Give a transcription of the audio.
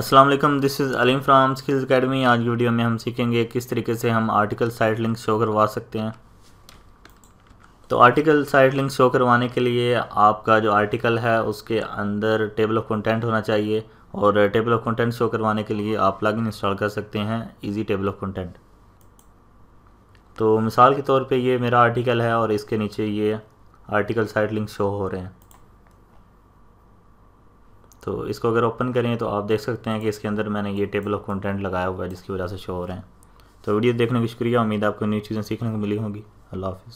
Aslam this is Aleem from Skills Academy आज video में हम सीखेंगे किस तरीके से हम आर्टिकल साइट लिंक शो करवा सकते हैं तो आर्टिकल साइट लिंक शो करवाने के लिए आपका जो आर्टिकल है उसके अंदर टेबल ऑफ कंटेंट होना चाहिए और टेबल ऑफ कंटेंट शो करवाने के लिए आप लॉगिन इंस्टॉल कर सकते हैं ईजी टेबल ऑफ कंटेंट तो मिसाल के तौर पर ये मेरा आर्टिकल है और इसके नीचे ये आर्टिकल साइट लिंक शो हो रहे हैं तो इसको अगर ओपन करें तो आप देख सकते हैं कि इसके अंदर मैंने ये टेबल ऑफ कंटेंट लगाया हुआ है जिसकी वजह से शो हो रहे हैं तो वीडियो देखने का शुक्रिया उम्मीद आपको न्यू चीज़ें सीखने को मिली होंगी अल्लाह हाफिज़